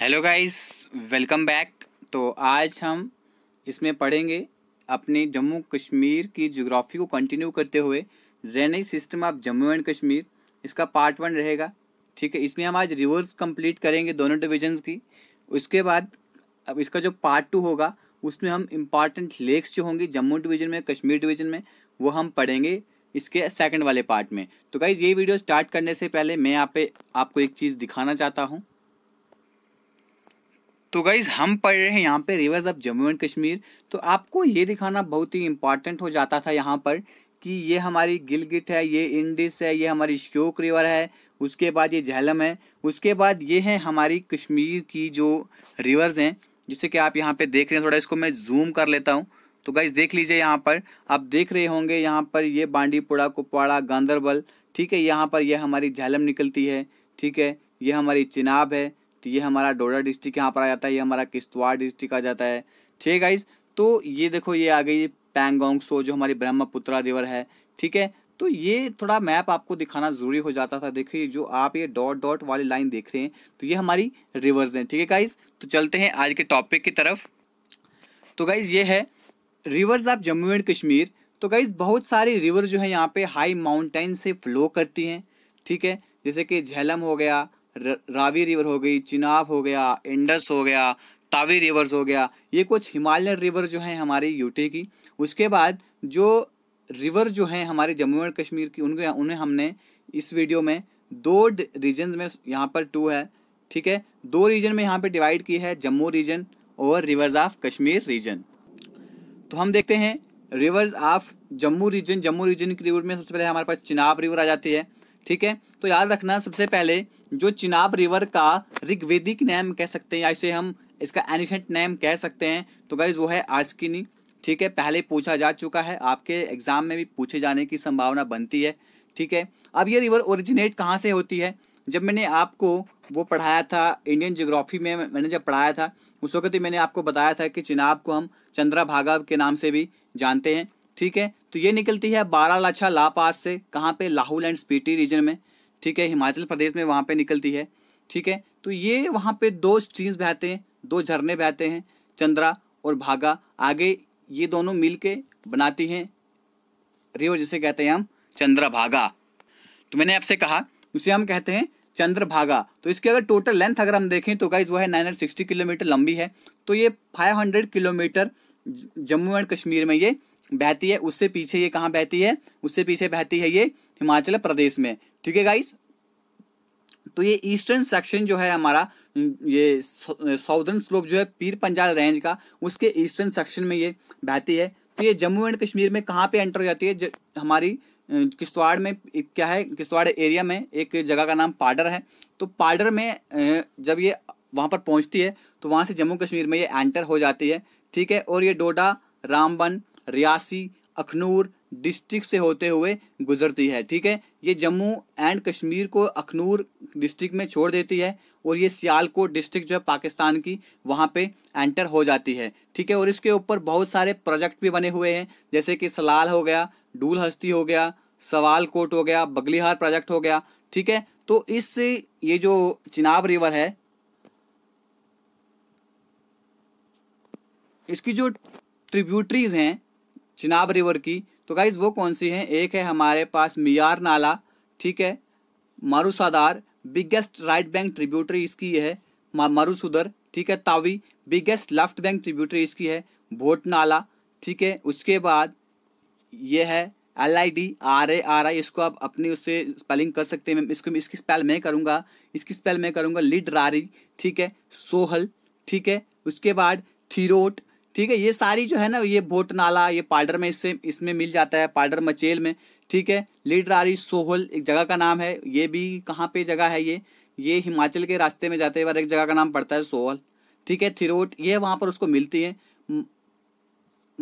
hello guys welcome back तो आज हम इसमें पढ़ेंगे अपने जम्मू कश्मीर की जोग्राफ़ी को कंटिन्यू करते हुए drainage system of Jammu and Kashmir इसका पार्ट वन रहेगा ठीक है इसमें हम आज रिवर्स कंप्लीट करेंगे दोनों डिविजन्स की उसके बाद अब इसका जो पार्ट टू होगा उसमें हम इम्पॉर्टेंट लेक्स जो होंगे जम्मू डिवीज़न में कश्मीर डिवीज़न में वो हम पढ़ेंगे इसके सेकंड वाले पार्ट में तो गाइज़ ये वीडियो स्टार्ट करने से पहले मैं यहाँ पे आपको एक चीज़ दिखाना चाहता हूँ तो गाइज हम पढ़ रहे हैं यहाँ पे rivers of Jammu and Kashmir तो आपको ये दिखाना बहुत ही इम्पॉर्टेंट हो जाता था यहाँ पर कि ये हमारी गिलगिट है ये इंडिस है ये हमारी श्योक रिवर है उसके बाद ये झेलम है उसके बाद ये है हमारी कश्मीर की जो रिवर्स हैं जिसे कि आप यहाँ पे देख रहे हैं थोड़ा इसको मैं जूम कर लेता हूँ तो गाइज देख लीजिए यहाँ पर आप देख रहे होंगे यहाँ पर ये बांडीपुड़ा कुपवाड़ा गांधरबल ठीक है यहाँ पर यह हमारी झेलम निकलती है ठीक है ये हमारी चिनाब है तो ये हमारा डोडा डिस्ट्रिक्ट यहाँ पर आ जाता है ये हमारा किश्तवाड़ डिस्ट्रिक्ट आ जाता है ठीक है गाइज तो ये देखो ये आ गई पैंगोंग सो जो हमारी ब्रह्मपुत्रा रिवर है ठीक है तो ये थोड़ा मैप आपको दिखाना ज़रूरी हो जाता था देखिए जो आप ये डॉट डॉट वाली लाइन देख रहे हैं तो ये हमारी रिवर्स हैं ठीक है गाइज तो चलते हैं आज के टॉपिक की तरफ तो गाइज ये है rivers of Jammu and Kashmir तो गाइज बहुत सारी रिवर्स जो है यहाँ पे हाई माउंटेन से फ्लो करती हैं ठीक है जैसे कि झेलम हो गया रावी रिवर हो गई चिनाब हो गया इंडस हो गया तावी रिवर्स हो गया ये कुछ हिमालयन रिवर जो हैं हमारी यूटी की उसके बाद जो रिवर जो हैं हमारे जम्मू एंड कश्मीर की उनके उन्हें हमने इस वीडियो में दो रीजन में यहाँ पर टू है ठीक है दो रीजन में यहाँ पर डिवाइड की है जम्मू रीजन और रिवर्स ऑफ कश्मीर रीजन तो हम देखते हैं rivers of Jammu region Jammu region की रिवर में सबसे पहले हमारे पास चिनाब रिवर आ जाती है ठीक है तो याद रखना सबसे पहले जो चिनाब रिवर का ऋग्वेदिक नेम कह सकते हैं इसे हम इसका एनिशेंट नेम कह सकते हैं तो गाइज वो है आस्किनी ठीक है पहले पूछा जा चुका है आपके एग्जाम में भी पूछे जाने की संभावना बनती है ठीक है अब ये रिवर ओरिजिनेट कहाँ से होती है जब मैंने आपको वो पढ़ाया था इंडियन जोग्राफी में मैंने जब पढ़ाया था उस वक्त ही मैंने आपको बताया था कि चिनाब को हम चंद्रा भागा के नाम से भी जानते हैं ठीक है तो ये निकलती है बारह लाछा लापास से कहाँ पे लाहौल एंड स्पीटी रीजन में ठीक है हिमाचल प्रदेश में वहाँ पे निकलती है ठीक है तो ये वहाँ पे दो स्ट्रीम्स बहते हैं दो झरने बहते हैं चंद्रा और भागा आगे ये दोनों मिल के बनाती हैं रिवर जिसे कहते हैं हम चंद्रभागा तो मैंने आपसे कहा उसे हम कहते हैं चंद्रभागा तो इसकी अगर टोटल लेंथ अगर हम देखें तो गाइज वो है 960 किलोमीटर लंबी है तो ये 500 किलोमीटर जम्मू एंड कश्मीर में ये बहती है उससे पीछे ये कहाँ बहती है उससे पीछे बहती है ये हिमाचल प्रदेश में ठीक है गाइस तो ये ईस्टर्न सेक्शन जो है हमारा ये साउदर्न स्लोप जो है पीर पंजाल रेंज का उसके ईस्टर्न सेक्शन में ये बहती है तो ये जम्मू एंड कश्मीर में कहाँ पे एंटर हो जाती है ज, हमारी किश्तवाड़ में क्या है किश्तवाड़ एरिया में एक जगह का नाम पाडर है तो पाडर में जब ये वहाँ पर पहुँचती है तो वहाँ से जम्मू कश्मीर में ये एंटर हो जाती है ठीक है और ये डोडा रामबन रियासी अखनूर डिस्ट्रिक्ट से होते हुए गुजरती है ठीक है ये जम्मू एंड कश्मीर को अखनूर डिस्ट्रिक्ट में छोड़ देती है और ये सियालकोट डिस्ट्रिक्ट जो है पाकिस्तान की वहाँ पे एंटर हो जाती है ठीक है और इसके ऊपर बहुत सारे प्रोजेक्ट भी बने हुए हैं जैसे कि सलाल हो गया डूल हस्ती हो गया सवाल कोट हो गया बगलीहार प्रोजेक्ट हो गया ठीक है तो इस ये जो चिनाब रिवर है इसकी जो ट्रिब्यूटरीज हैं चिनाब रिवर की तो गाइज वो कौन सी हैं एक है हमारे पास मियार नाला ठीक है Marusudar biggest right bank tributary इसकी है मारूसुदर ठीक है तावी बिगेस्ट लेफ्ट बैंक ट्रिब्यूटरी इसकी है भोट नाला ठीक है उसके बाद ये है L I D R A R I इसको आप अपनी उससे स्पेलिंग कर सकते हैं इसको इसकी स्पेल मैं करूँगा इसकी स्पेल मैं करूँगा लिडरारी ठीक है सोहल ठीक है उसके बाद थीरोट ठीक है ये सारी जो है ना ये बोट नाला ये पाडर में इससे इसमें मिल जाता है पाडर मचेल में ठीक है लिडरारी सोहल एक जगह का नाम है ये भी कहाँ पे जगह है ये ये हिमाचल के रास्ते में जाते बार एक जगह का नाम पड़ता है सोहल ठीक है थिरोट ये वहाँ पर उसको मिलती है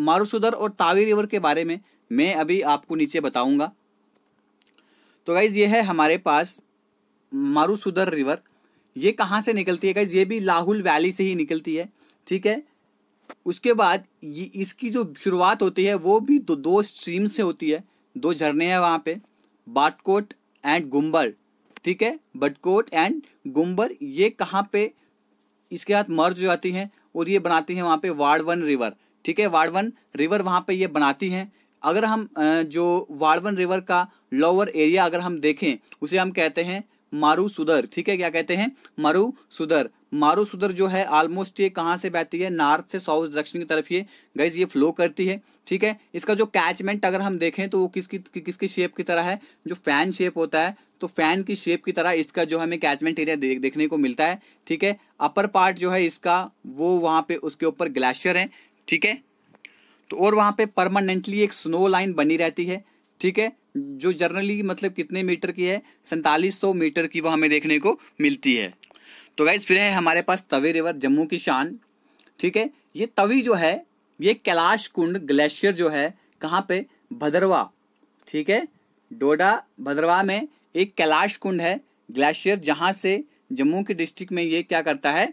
मारुसुदर और तावी रिवर के बारे में मैं अभी आपको नीचे बताऊंगा तो गाइज़ ये है हमारे पास मारुसुदर रिवर ये कहाँ से निकलती है गाइज़ ये भी लाहुल वैली से ही निकलती है ठीक है उसके बाद ये इसकी जो शुरुआत होती है वो भी दो दो स्ट्रीम से होती है दो झरने हैं वहाँ पे बाटकोट एंड गुम्बर ठीक है बटकोट एंड गुम्बर ये कहाँ पे इसके साथ मर्ज हो जाती हैं और ये बनाती हैं वहाँ पे वाड़वन रिवर ठीक है वाड़वन रिवर वहाँ पे ये बनाती हैं अगर हम जो वाड़वन रिवर का लोअर एरिया अगर हम देखें उसे हम कहते हैं मारुसुदर ठीक है क्या कहते हैं मारू मारुसुदर जो है ऑलमोस्ट ये कहाँ से बहती है नॉर्थ से साउथ दक्षिण की तरफ ये गैस ये फ्लो करती है ठीक है इसका जो कैचमेंट अगर हम देखें तो वो किसकी कि, किसकी शेप की तरह है जो फैन शेप होता है तो फैन की शेप की तरह इसका जो हमें कैचमेंट एरिया दे, देखने को मिलता है ठीक है अपर पार्ट जो है इसका वो वहाँ पे उसके ऊपर ग्लेशियर है ठीक है तो और वहाँ पे परमानेंटली एक स्नो लाइन बनी रहती है ठीक है जो जर्नली मतलब कितने मीटर की है सैंतालीस सौ मीटर की वो हमें देखने को मिलती है तो वैसे फिर है हमारे पास तवी रिवर जम्मू की शान ठीक है ये तवी जो है ये कैलाश कुंड ग्लेशियर जो है कहाँ पे भद्रवा ठीक है डोडा भद्रवा में एक कैलाश कुंड है ग्लेशियर जहाँ से जम्मू के डिस्ट्रिक्ट में ये क्या करता है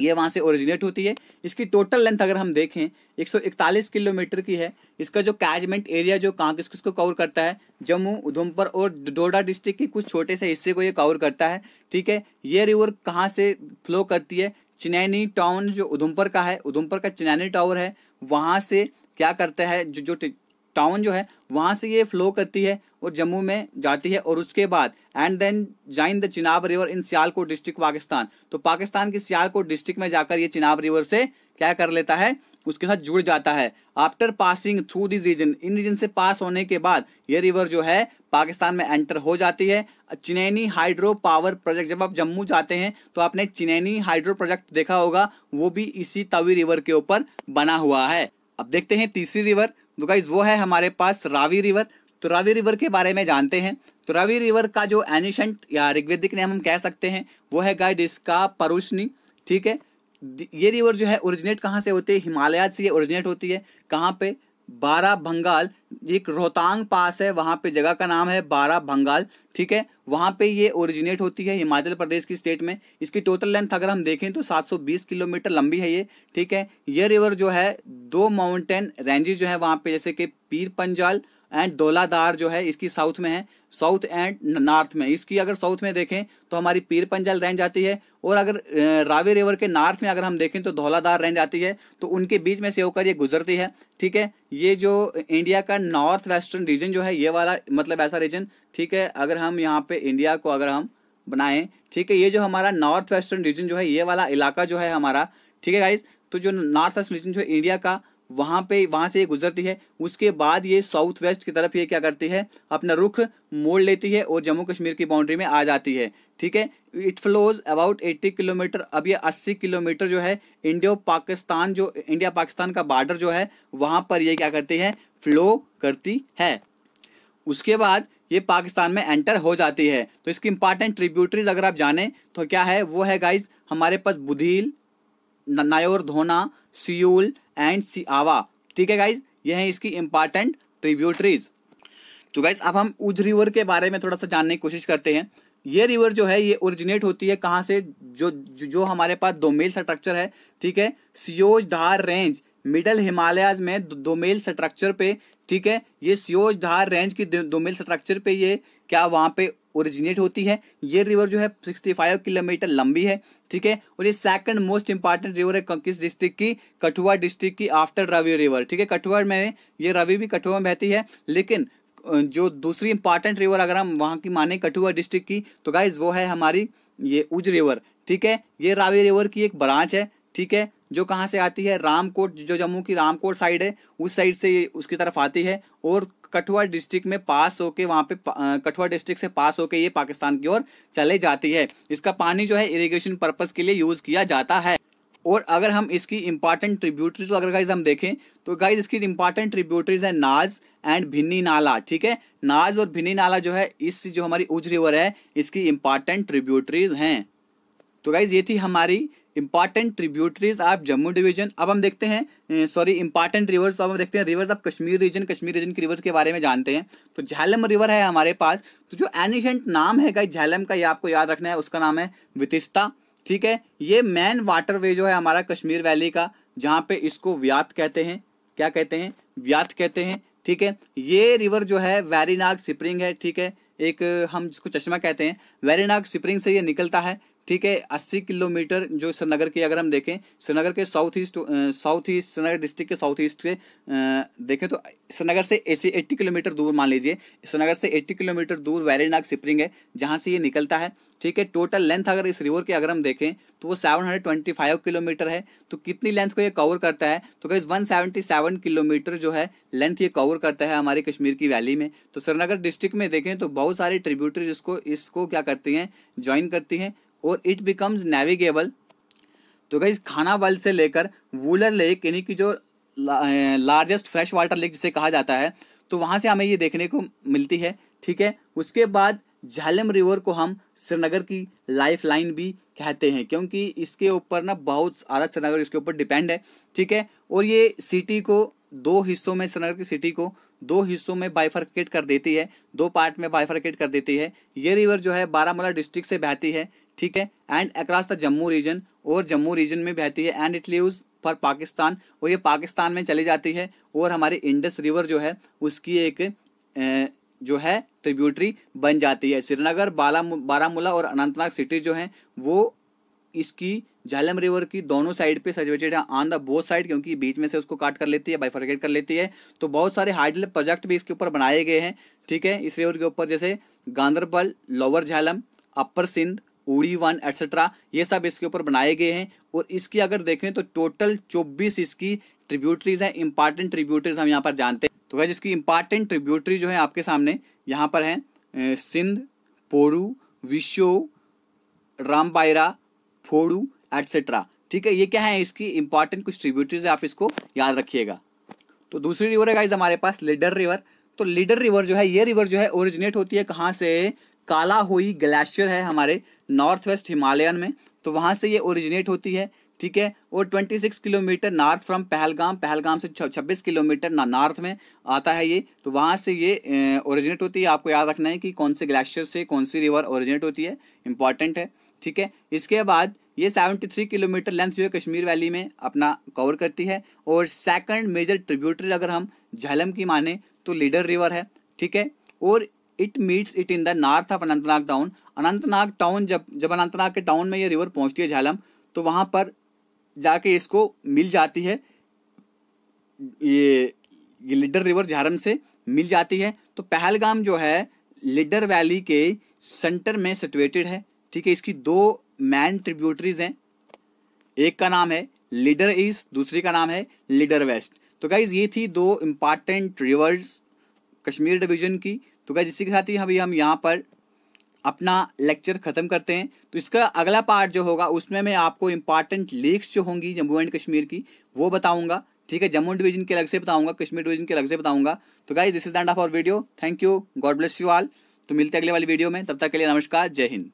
ये वहाँ से ओरिजिनेट होती है इसकी टोटल लेंथ अगर हम देखें 141 किलोमीटर की है इसका जो कैजमेंट एरिया जो कहाँ किस किस को कवर करता है जम्मू उधमपुर और डोडा डिस्ट्रिक्ट के कुछ छोटे से हिस्से को ये कवर करता है ठीक है ये रिवर कहाँ से फ्लो करती है चिनैनी टाउन जो उधमपुर का है उधमपुर का चिनैनी टावर है वहाँ से क्या करता है जो जो टाउन जो है वहाँ से ये फ्लो करती है और जम्मू में जाती है और उसके बाद and then join the Chenab river in Sialkot district Pakistan तो पाकिस्तान की सियालकोट डिस्ट्रिक्ट में जाकर ये चिनाब रिवर से क्या कर लेता है उसके साथ जुड़ जाता है after passing through this region in region से पास होने के बाद ये रिवर जो है पाकिस्तान में एंटर हो जाती है चिनैनी हाइड्रो पावर प्रोजेक्ट जब आप जम्मू जाते हैं तो आपने चिनैनी हाइड्रो प्रोजेक्ट देखा होगा वो भी इसी तवी रिवर के ऊपर बना हुआ है अब देखते हैं तीसरी रिवर तो गाइज वो है हमारे पास रावी रिवर तो रावी रिवर के बारे में जानते हैं तो रावी रिवर का जो एनिशंट या ऋग्वेदिक नेम हम कह सकते हैं वो है गाइड इसका परोशनी ठीक है ये रिवर जो है ओरिजिनेट कहाँ से होती है हिमालय से ये ओरिजिनेट होती है कहाँ पे बारा भंगाल एक रोहतांग पास है वहाँ पे जगह का नाम है बारा भंगाल ठीक है वहाँ पे ये ओरिजिनेट होती है हिमाचल प्रदेश की स्टेट में इसकी टोटल लेंथ अगर हम देखें तो 720 किलोमीटर लंबी है ये ठीक है ये रिवर जो है दो माउंटेन रेंजेज जो है वहाँ पे जैसे कि पीर पंजाल एंड डोलादार जो है इसकी साउथ में है साउथ एंड नॉर्थ में इसकी अगर साउथ में देखें तो हमारी पीर पंजाल रेंज आती है और अगर रावी रिवर के नॉर्थ में अगर हम देखें तो धौलाधार रेंज आती है तो उनके बीच में से होकर ये गुजरती है ठीक है ये जो इंडिया का नॉर्थ वेस्टर्न रीजन जो है ये वाला मतलब ऐसा रीजन ठीक है अगर हम यहाँ पे इंडिया को अगर हम बनाएं ठीक है ये जो हमारा नॉर्थ वेस्टर्न रीजन जो है ये वाला इलाका जो है हमारा ठीक है गाइज तो जो नॉर्थ वेस्टर्न रीजन जो है इंडिया का वहाँ पे वहाँ से ये गुजरती है उसके बाद ये साउथ वेस्ट की तरफ ये क्या करती है अपना रुख मोड़ लेती है और जम्मू कश्मीर की बाउंड्री में आ जाती है ठीक है इट फ्लोज अबाउट 80 किलोमीटर अब ये 80 किलोमीटर जो है इंडियो पाकिस्तान जो इंडिया पाकिस्तान का बॉर्डर जो है वहाँ पर ये क्या करती है फ्लो करती है उसके बाद ये पाकिस्तान में एंटर हो जाती है तो इसकी इंपॉर्टेंट ट्रिब्यूटरीज अगर आप जाने तो क्या है वो है गाइज हमारे पास बुधील नायोर धोना सियोल एंड सियावा ठीक है गाइज ये हैं इसकी इंपॉर्टेंट ट्रिब्यूटरीज तो गाइज अब हम उज रिवर के बारे में थोड़ा सा जानने की कोशिश करते हैं ये रिवर जो है ये ओरिजिनेट होती है कहाँ से जो जो हमारे पास दोमेल स्ट्रक्चर है ठीक है सियोज धार रेंज मिडल हिमालयाज में दोमेल स्ट्रक्चर पे ठीक है ये सियोज धार रेंज की दोमेल स्ट्रक्चर पे ये क्या वहाँ पे ओरिजिनेट होती है ये रिवर जो है 65 किलोमीटर लंबी है ठीक है और ये सेकंड मोस्ट इंपॉर्टेंट रिवर है किस डिस्ट्रिक्ट की कठुआ डिस्ट्रिक्ट की आफ्टर रवि रिवर ठीक है कठुआ में ये रवि भी कठुआ में बहती है लेकिन जो दूसरी इंपॉर्टेंट रिवर अगर हम वहाँ की माने कठुआ डिस्ट्रिक्ट की तो गाइज वो है हमारी ये उज रिवर ठीक है ये रावी रिवर की एक ब्रांच है ठीक है जो कहाँ से आती है रामकोट जो जम्मू की रामकोट साइड है उस साइड से ये उसकी तरफ आती है और कठुआ डिस्ट्रिक्ट में पास होके वहाँ पे कठुआ डिस्ट्रिक्ट से पास होके ये पाकिस्तान की ओर चले जाती है इसका पानी जो है इरिगेशन पर्पज के लिए यूज़ किया जाता है और अगर हम इसकी इंपॉर्टेंट ट्रिब्यूटरीज अगर गाइज हम देखें तो गाइज इसकी इंपॉर्टेंट ट्रिब्यूटरीज है नाज एंड भिन्नी नाला ठीक है नाज और भिन्नी नाला जो है इस जो हमारी उज रिवर है इसकी इंपॉर्टेंट ट्रिब्यूटरीज हैं तो गाइज ये थी हमारी important tributaries of Jammu division अब हम देखते हैं सॉरी इंपॉर्टेंट रिवर्स अब हम देखते हैं rivers of Kashmir region Kashmir region के रिवर्स के बारे में जानते हैं तो झेलम रिवर है हमारे पास तो जो एनिशेंट नाम है गाइस झेलम का ये आपको याद रखना है उसका नाम है वितिस्ता ठीक है ये मेन वाटर जो है हमारा कश्मीर वैली का जहाँ पे इसको व्यात कहते हैं क्या कहते हैं व्यात कहते हैं ठीक है ये रिवर जो है वैरीनाग स्प्रिंग है ठीक है एक हम जिसको चश्मा कहते हैं वैरीनाग स्प्रिंग से ये निकलता है ठीक है अस्सी किलोमीटर जो श्रीनगर की अगर हम देखें श्रीनगर के south east south east Srinagar district के साउथ ईस्ट के देखें तो श्रीनगर से ऐसे एट्टी किलोमीटर दूर मान लीजिए श्रीनगर से एट्टी किलोमीटर दूर वैरीनाग सिपरिंग है जहाँ से ये निकलता है ठीक है टोटल लेंथ अगर इस रिवर की अगर हम देखें तो वो seven hundred twenty five kilometre है तो कितनी लेंथ को ये कवर करता है तो गैस वन सेवेंटी सेवन किलोमीटर जो है लेंथ ये कवर करता है हमारे कश्मीर की वैली में तो श्रीनगर डिस्ट्रिक्ट में देखें तो बहुत सारी ट्रिब्यूटरी इसको इसको क्या करती हैं ज्वाइन करती हैं और इट बिकम्स नेविगेबल तो गई खाना वाल से लेकर वूलर लेक यानी कि जो लार्जेस्ट फ्रेश वाटर लेक जिसे कहा जाता है तो वहाँ से हमें ये देखने को मिलती है ठीक है उसके बाद झालम रिवर को हम श्रीनगर की लाइफ लाइन भी कहते हैं क्योंकि इसके ऊपर ना बहुत सारा श्रीनगर इसके ऊपर डिपेंड है ठीक है और ये सिटी को दो हिस्सों में श्रीनगर की सिटी को दो हिस्सों में बाइफर्केट कर देती है दो पार्ट में बाइफर्केट कर देती है ये रिवर जो है बारामूला डिस्ट्रिक्ट से बहती है ठीक है and across the Jammu region और जम्मू रीजन में बहती है and it leaves for Pakistan और ये पाकिस्तान में चली जाती है और हमारे इंडस रिवर जो है उसकी एक ए, जो है ट्रिब्यूटरी बन जाती है श्रीनगर बाला बारामूला और अनंतनाग सिटी जो हैं वो इसकी झालम रिवर की दोनों साइड पे सजेटेड है ऑन द बोथ साइड क्योंकि बीच में से उसको काट कर लेती है बाइफर्केट कर लेती है तो बहुत सारे हाइडल प्रोजेक्ट भी इसके ऊपर बनाए गए हैं ठीक है इस रिवर के ऊपर जैसे गांधरबल लोअर झालम अपर सिंध ओडी वन एक्सेट्रा ये सब इसके ऊपर बनाए गए हैं और इसकी अगर देखें तो टोटल चौबीस इसकी ट्रिब्यूटरीज हैं इंपॉर्टेंट ट्रिब्यूटरीज हम यहाँ पर जानते हैं तो क्या जिसकी इंपॉर्टेंट ट्रिब्यूटरी जो है आपके सामने यहाँ पर हैं सिंध पोरू विश्यो रामबायरा फोड़ू एट्सेट्रा ठीक है ये क्या है इसकी इंपॉर्टेंट कुछ ट्रिब्यूटरीज है आप इसको याद रखिएगा तो दूसरी रिवर है गाइज हमारे पास लीडर रिवर तो लीडर रिवर जो है ये रिवर जो है ओरिजिनेट होती है कहाँ से काला होई ग्लेशियर है हमारे नॉर्थ वेस्ट हिमालयन में तो वहाँ से ये ओरिजिनेट होती है ठीक है और 26 kilometre north from Pahalgam Pahalgam से 26 किलोमीटर नॉर्थ में आता है ये तो वहाँ से ये ओरिजिनेट होती है आपको याद रखना है कि कौन से ग्लेशियर से कौन सी रिवर ओरिजिनेट होती है इंपॉर्टेंट है ठीक है इसके बाद ये 73 किलोमीटर लेंथ जो है कश्मीर वैली में अपना कवर करती है और सेकंड मेजर ट्रिब्यूटरी अगर हम झलम की माने तो लीडर रिवर है ठीक है और it meets it in the north of Anantnag town Anantnag town जब जब अनंतनाग के टाउन में ये रिवर पहुंचती है झालम तो वहां पर जाके इसको मिल जाती है ये ये लिडर रिवर झारम से मिल जाती है तो पहलगाम जो है लिडर वैली के सेंटर में सिचुएटेड है ठीक है इसकी दो मैन ट्रिब्यूटरीज हैं एक का नाम है लीडर ईस्ट दूसरी का नाम है लीडर वेस्ट तो गाइज ये थी दो इम्पॉर्टेंट रिवर्स कश्मीर डिवीजन की तो गाइज इसी के साथ ही अभी हम यहाँ पर अपना लेक्चर ख़त्म करते हैं तो इसका अगला पार्ट जो होगा उसमें मैं आपको इंपॉर्टेंट लीक्स जो होंगी जम्मू एंड कश्मीर की वो बताऊंगा ठीक है जम्मू डिवीजन के अलग से बताऊंगा कश्मीर डिवीजन के अलग से बताऊंगा तो guys this is the end of our video thank you God bless you all तो मिलते अगले वाली वीडियो में तब तक के लिए नमस्कार जय हिंद